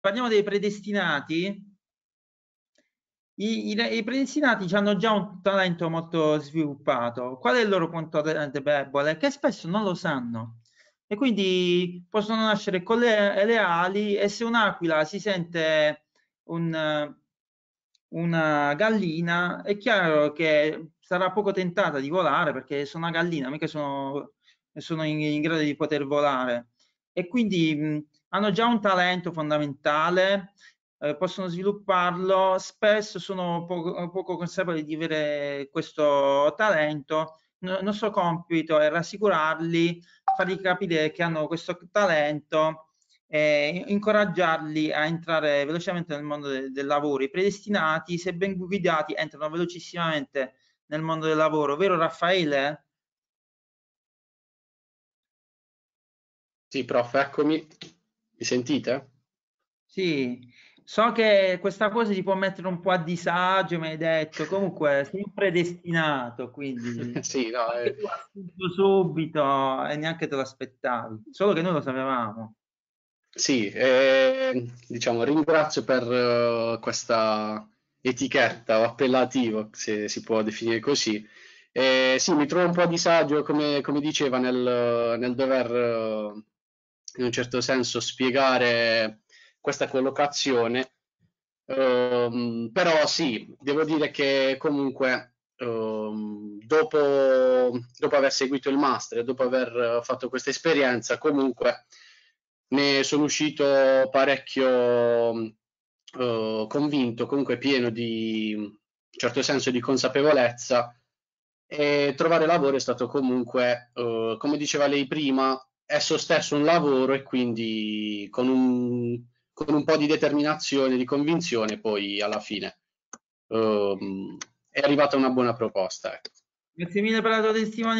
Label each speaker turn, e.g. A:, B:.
A: parliamo dei predestinati, i, i, i predestinati hanno già un talento molto sviluppato. Qual è il loro punto debole? Che spesso non lo sanno. E quindi possono nascere con le, le ali e se un'aquila si sente un, una gallina, è chiaro che sarà poco tentata di volare perché sono una gallina, mica sono, sono in, in grado di poter volare. E quindi hanno già un talento fondamentale, eh, possono svilupparlo, spesso sono poco, poco, consapevoli di avere questo talento, il nostro compito è rassicurarli, fargli capire che hanno questo talento e incoraggiarli a entrare velocemente nel mondo de del lavoro. I predestinati, se ben guidati, entrano velocissimamente nel mondo del lavoro, vero Raffaele?
B: Sì, prof, eccomi. Mi sentite?
A: Sì, so che questa cosa si può mettere un po' a disagio, mi hai detto, comunque sempre destinato, quindi... sì, no, eh... subito e neanche te lo l'aspettavi, solo che noi lo sapevamo.
B: Sì, eh, diciamo, ringrazio per uh, questa etichetta o appellativo, se si può definire così. Eh, sì, mi trovo un po' a disagio, come, come diceva, nel, nel dover uh, in un certo senso spiegare questa collocazione. Um, però sì, devo dire che comunque um, dopo, dopo, aver seguito il master dopo aver fatto questa esperienza, comunque ne sono uscito parecchio uh, convinto, comunque pieno di un certo senso di consapevolezza e trovare lavoro è stato comunque, uh, come diceva lei prima, esso stesso un lavoro e quindi con un, con un po' di determinazione, di convinzione, poi alla fine um, è arrivata una buona proposta. Ecco.
A: Grazie mille per la tua testimonianza.